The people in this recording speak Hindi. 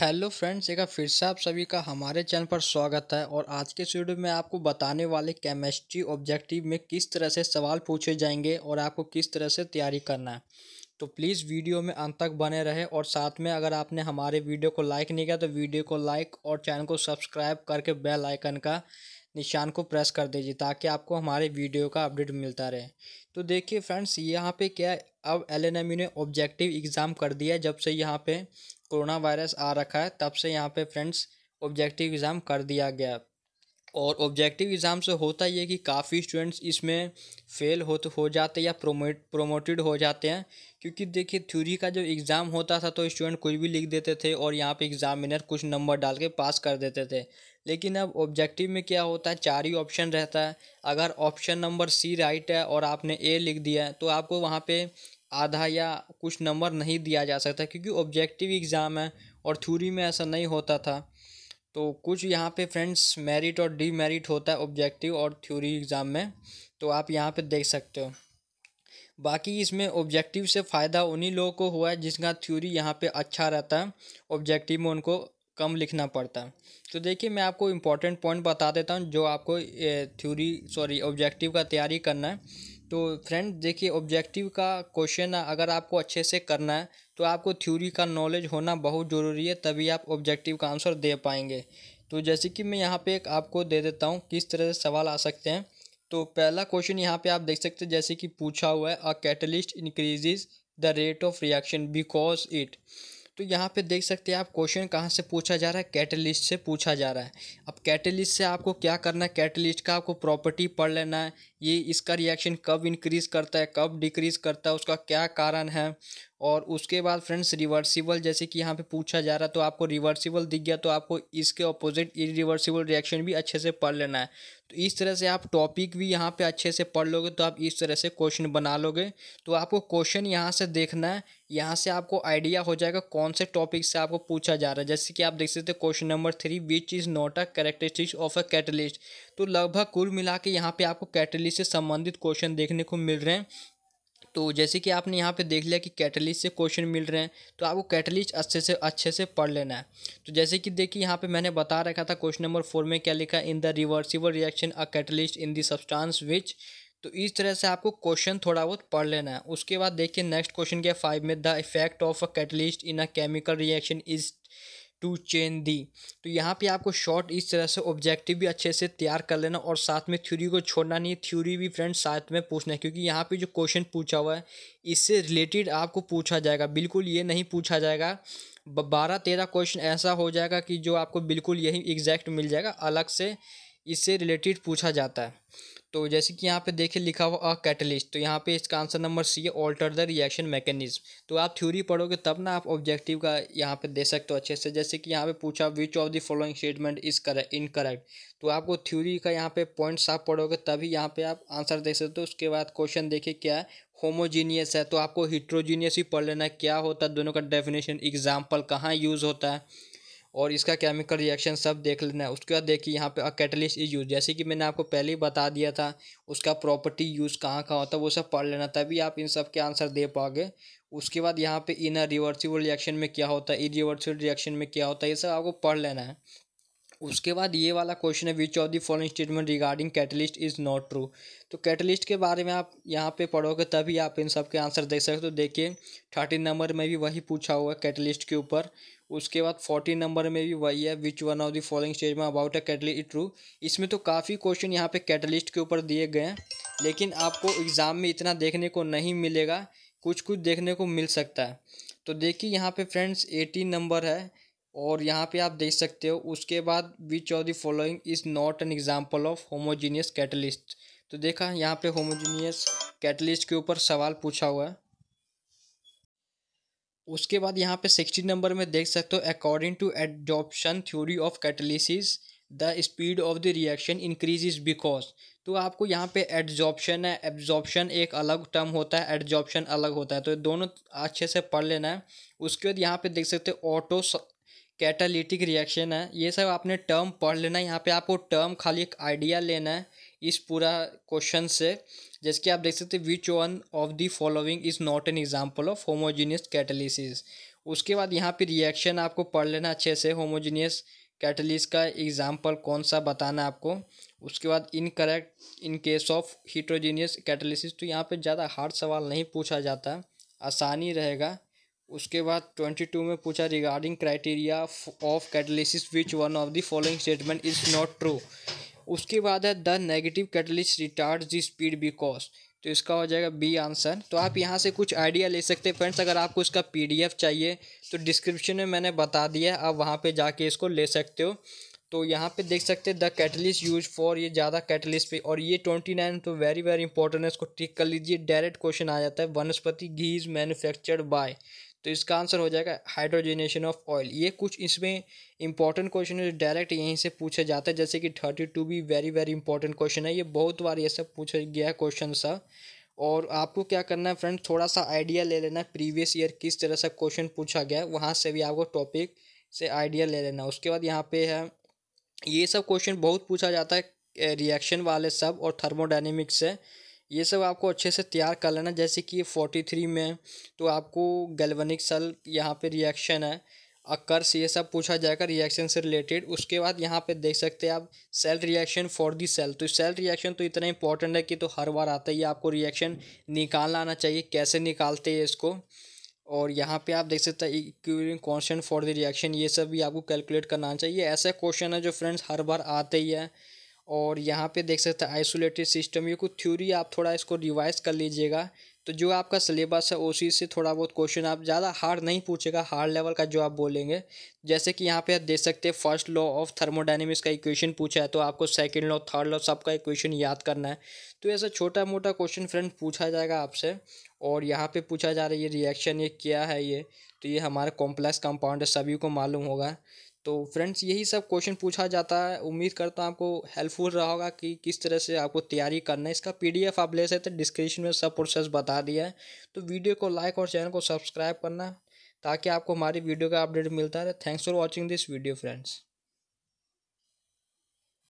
हेलो फ्रेंड्स एक फिर से आप सभी का हमारे चैनल पर स्वागत है और आज के वीडियो में आपको बताने वाले केमिस्ट्री ऑब्जेक्टिव में किस तरह से सवाल पूछे जाएंगे और आपको किस तरह से तैयारी करना है तो प्लीज़ वीडियो में अंत तक बने रहे और साथ में अगर आपने हमारे वीडियो को लाइक नहीं किया तो वीडियो को लाइक और चैनल को सब्सक्राइब करके बेल आइकन का निशान को प्रेस कर दीजिए ताकि आपको हमारे वीडियो का अपडेट मिलता रहे तो देखिए फ्रेंड्स यहाँ पे क्या अब एल e ने ऑब्जेक्टिव एग्ज़ाम कर दिया जब से यहाँ पे कोरोना वायरस आ रखा है तब से यहाँ पे फ्रेंड्स ऑब्जेक्टिव एग्ज़ाम कर दिया गया और ऑब्जेक्टिव एग्ज़ाम से होता ये कि काफ़ी स्टूडेंट्स इसमें फेल हो तो हो जाते या प्रोमोट प्रोमोटेड हो जाते हैं क्योंकि देखिए थ्योरी का जो एग्ज़ाम होता था तो स्टूडेंट कुछ भी लिख देते थे और यहाँ पे एग्ज़ामिनर कुछ नंबर डाल के पास कर देते थे लेकिन अब ऑब्जेक्टिव में क्या होता है चार ही ऑप्शन रहता है अगर ऑप्शन नंबर सी राइट है और आपने ए लिख दिया है तो आपको वहाँ पर आधा या कुछ नंबर नहीं दिया जा सकता क्योंकि ऑब्जेक्टिव एग्ज़ाम है और थ्योरी में ऐसा नहीं होता था तो कुछ यहाँ पे फ्रेंड्स मेरिट और डीमेरिट होता है ऑब्जेक्टिव और थ्योरी एग्ज़ाम में तो आप यहाँ पे देख सकते हो बाकी इसमें ऑब्जेक्टिव से फ़ायदा उन्हीं लोगों को हुआ है जिसका थ्योरी यहाँ पे अच्छा रहता है ऑब्जेक्टिव में उनको कम लिखना पड़ता है तो देखिए मैं आपको इम्पॉर्टेंट पॉइंट बता देता हूँ जो आपको थ्योरी सॉरी ऑब्जेक्टिव का तैयारी करना है तो फ्रेंड देखिए ऑब्जेक्टिव का क्वेश्चन अगर आपको अच्छे से करना है तो आपको थ्योरी का नॉलेज होना बहुत ज़रूरी है तभी आप ऑब्जेक्टिव का आंसर दे पाएंगे तो जैसे कि मैं यहाँ पे एक आपको दे देता हूँ किस तरह से सवाल आ सकते हैं तो पहला क्वेश्चन यहाँ पे आप देख सकते हैं जैसे कि पूछा हुआ है a catalyst increases the rate of reaction because it तो यहाँ पे देख सकते हैं आप क्वेश्चन कहाँ से पूछा जा रहा है कैटलिस्ट से पूछा जा रहा है अब कैटलिस्ट से आपको क्या करना है कैटलिस्ट का आपको प्रॉपर्टी पढ़ लेना है ये इसका रिएक्शन कब इंक्रीज़ करता है कब डिक्रीज़ करता है उसका क्या कारण है और उसके बाद फ्रेंड्स रिवर्सिबल जैसे कि यहाँ पे पूछा जा रहा तो आपको रिवर्सिबल दिख गया तो आपको इसके ऑपोजिट रिवर्सिबल रिएक्शन भी अच्छे से पढ़ लेना है तो इस तरह से आप टॉपिक भी यहाँ पे अच्छे से पढ़ लोगे तो आप इस तरह से क्वेश्चन बना लोगे तो आपको क्वेश्चन यहाँ से देखना है यहाँ से आपको आइडिया हो जाएगा कौन से टॉपिक से आपको पूछा जा रहा है जैसे कि आप देख सकते question number three which is not a characteristics of a catalyst तो लगभग कुल मिला के यहाँ पर आपको कैटलिस्ट से संबंधित क्वेश्चन देखने को मिल रहे हैं तो जैसे कि आपने यहाँ पे देख लिया कि कैटलिस्ट से क्वेश्चन मिल रहे हैं तो आपको कैटलिस्ट अच्छे से अच्छे से पढ़ लेना है तो जैसे कि देखिए यहाँ पे मैंने बता रखा था क्वेश्चन नंबर फोर में क्या लिखा in the reversible reaction a catalyst in the substance which तो इस तरह से आपको क्वेश्चन थोड़ा बहुत पढ़ लेना है उसके बाद देखिए नेक्स्ट क्वेश्चन क्या फाइव में the effect of a catalyst in a chemical reaction is to change the तो यहाँ पे आपको शॉर्ट इस तरह से ऑब्जेक्टिव भी अच्छे से तैयार कर लेना और साथ में थ्योरी को छोड़ना नहीं है थ्योरी भी फ्रेंड साथ में पूछना है क्योंकि यहाँ पे जो क्वेश्चन पूछा हुआ है इससे रिलेटेड आपको पूछा जाएगा बिल्कुल ये नहीं पूछा जाएगा बारह तेरह क्वेश्चन ऐसा हो जाएगा कि जो आपको बिल्कुल यही एग्जैक्ट मिल जाएगा अलग से इससे रिलेटेड पूछा जाता है तो जैसे कि यहाँ पे देखिए लिखा हुआ अ कैटलिस्ट तो यहाँ पे इसका आंसर नंबर सी है ऑल्टर द रिएक्शन मैकेनिज्म तो आप थ्योरी पढ़ोगे तब ना आप ऑब्जेक्टिव का यहाँ पे दे सकते हो अच्छे से जैसे कि यहाँ पे पूछा which of the following statement is correct in correct तो आपको थ्योरी का यहाँ पे पॉइंट्स आप पढ़ोगे तभी यहाँ पे आप आंसर दे सकते हो उसके बाद क्वेश्चन देखिए क्या है होमोजीनियस है तो आपको हिट्रोजीनियस ही पढ़ लेना क्या होता है दोनों का डेफिनेशन एग्जाम्पल कहाँ यूज़ होता है और इसका केमिकल रिएक्शन सब देख लेना है उसके बाद देखिए यहाँ पे कैटलिस्ट इज यूज जैसे कि मैंने आपको पहले ही बता दिया था उसका प्रॉपर्टी यूज़ कहाँ कहाँ होता है वो सब पढ़ लेना तभी आप इन सब के आंसर दे पाओगे उसके बाद यहाँ पे इनर रिवर्सिबल रिएक्शन में क्या होता है रिवर्सिबल रिएक्शन में क्या होता है ये सब आपको पढ़ लेना है उसके बाद ये वाला क्वेश्चन है which of the following statement regarding catalyst is not true तो कैटलिस्ट के बारे में आप यहाँ पे पढ़ोगे तभी आप इन सब के आंसर देख सकते हो तो देखिए थर्टीन नंबर में भी वही पूछा हुआ है कैटलिस्ट के ऊपर उसके बाद फोर्टीन नंबर में भी वही है which one of the following statement about a catalyst true इसमें तो काफ़ी क्वेश्चन यहाँ पे कैटलिस्ट के ऊपर दिए गए हैं लेकिन आपको एग्ज़ाम में इतना देखने को नहीं मिलेगा कुछ कुछ देखने को मिल सकता है तो देखिए यहाँ पे फ्रेंड्स एटीन नंबर है और यहाँ पे आप देख सकते हो उसके बाद which of the following is not an example of homogeneous catalyst तो देखा यहाँ पे होमोजीनियस कैटलिस्ट के ऊपर सवाल पूछा हुआ है उसके बाद यहाँ पे सिक्सटीन नंबर में देख सकते हो according to adoption theory of catalysis the speed of the reaction increase because तो आपको यहाँ पे एडजॉप्शन है एब्जॉप्शन एक अलग टर्म होता है एडजॉप्शन अलग होता है तो दोनों अच्छे से पढ़ लेना है उसके बाद यहाँ पे देख सकते हो ऑटो कैटालिटिक रिएक्शन है ये सब आपने टर्म पढ़ लेना है यहाँ पे आपको टर्म खाली एक आइडिया लेना है इस पूरा क्वेश्चन से जैसे कि आप देख सकते which one of the following is not an example of homogeneous catalysis उसके बाद यहाँ पे रिएक्शन आपको पढ़ लेना अच्छे से होमोजीनियस कैटलिस का एग्जाम्पल कौन सा बताना है आपको उसके बाद incorrect in case of heterogeneous catalysis तो यहाँ पे ज़्यादा हार्ड सवाल नहीं पूछा जाता आसानी रहेगा उसके बाद ट्वेंटी टू में पूछा regarding criteria of catalysis which one of the following statement is not true उसके बाद है the negative catalyst retard the speed because तो इसका हो जाएगा बी आंसर तो आप यहाँ से कुछ आइडिया ले सकते हैं फ्रेंड्स अगर आपको इसका पी चाहिए तो डिस्क्रिप्शन में मैंने बता दिया है आप वहाँ पर जाके इसको ले सकते हो तो यहाँ पे देख सकते हैं द कैटलिस यूज फॉर ये ज़्यादा कैटलिस्ट पे और ये ट्वेंटी नाइन तो वेरी वेरी इंपॉर्टेंट है इसको टिक कर लीजिए डायरेक्ट क्वेश्चन आ जाता है वनस्पति घी इज़ मैन्युफैक्चर्ड बाय तो इसका आंसर हो जाएगा हाइड्रोजनेशन ऑफ ऑयल ये कुछ इसमें इंपॉर्टेंट क्वेश्चन है डायरेक्ट यहीं से पूछा जाता है जैसे कि थर्टी टू भी वेरी वेरी इंपॉर्टेंट क्वेश्चन है ये बहुत बार ये सब पूछा गया है क्वेश्चन सा और आपको क्या करना है फ्रेंड थोड़ा सा आइडिया ले लेना प्रीवियस ईयर किस तरह से क्वेश्चन पूछा गया वहाँ से भी आपको टॉपिक से आइडिया ले लेना उसके बाद यहाँ पे है ये सब क्वेश्चन बहुत पूछा जाता है रिएक्शन वाले सब और थर्मोडाइनमिक्स से ये सब आपको अच्छे से तैयार कर लेना जैसे कि फोर्टी थ्री में तो आपको गैल्वनिक सल यहाँ पे रिएक्शन है अकर्स ये सब पूछा जाएगा रिएक्शन से रिलेटेड उसके बाद यहाँ पे देख सकते हैं आप cell reaction for the cell तो सेल रिएक्शन तो इतना इंपॉर्टेंट है कि तो हर बार आता ही आपको रिएक्शन निकालना आना चाहिए कैसे निकालते हैं इसको और यहाँ पे आप देख सकते हैं इक्विलिंग कॉन्स्टेंट फॉर द रिएक्शन ये सब भी आपको कैलकुलेट करना चाहिए ऐसा क्वेश्चन है जो फ्रेंड्स हर बार आते ही है और यहाँ पे देख सकते हैं आइसोलेटेड सिस्टम ये कुछ थ्योरी आप थोड़ा इसको रिवाइज कर लीजिएगा तो जो आपका सिलेबस है उसी से थोड़ा बहुत क्वेश्चन आप ज़्यादा हार्ड नहीं पूछेगा हार्ड लेवल का जो आप बोलेंगे जैसे कि यहाँ पे आप देख सकते हैं फर्स्ट लॉ ऑफ थर्मोडाइनमिक्स का इक्वेशन पूछा है तो आपको सेकंड लॉ थर्ड लॉ सबका इक्वेशन याद करना है तो ऐसा छोटा मोटा क्वेश्चन फ्रेंड पूछा जाएगा आपसे और यहाँ पर पूछा जा रहा है ये रिएक्शन ये क्या है ये तो ये हमारा कॉम्प्लेक्स कंपाउंड है सभी को मालूम होगा तो फ्रेंड्स यही सब क्वेश्चन पूछा जाता है उम्मीद करता हूँ आपको हेल्पफुल रहा होगा कि किस तरह से आपको तैयारी करना है इसका पीडीएफ आप ले सकते हैं डिस्क्रिप्शन में सब प्रोसेस बता दिया है तो वीडियो को लाइक और चैनल को सब्सक्राइब करना ताकि आपको हमारी वीडियो का अपडेट मिलता रहे thanks for watching this video friends